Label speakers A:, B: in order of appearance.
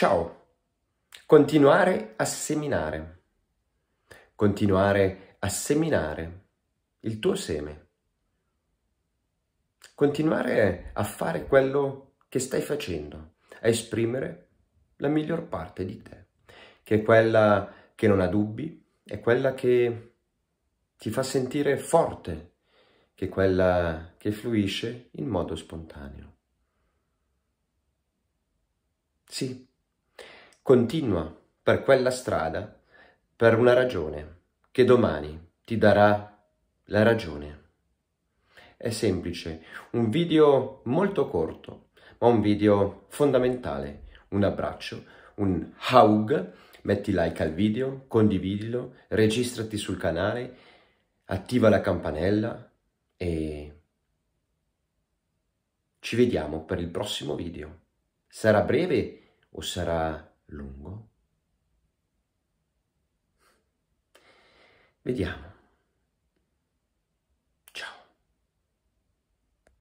A: Ciao! Continuare a seminare. Continuare a seminare il tuo seme. Continuare a fare quello che stai facendo, a esprimere la miglior parte di te, che è quella che non ha dubbi, è quella che ti fa sentire forte, che è quella che fluisce in modo spontaneo. Sì, Continua per quella strada per una ragione che domani ti darà la ragione. È semplice, un video molto corto, ma un video fondamentale. Un abbraccio, un haug, metti like al video, condividilo, registrati sul canale, attiva la campanella e ci vediamo per il prossimo video. Sarà breve o sarà lungo. Vediamo.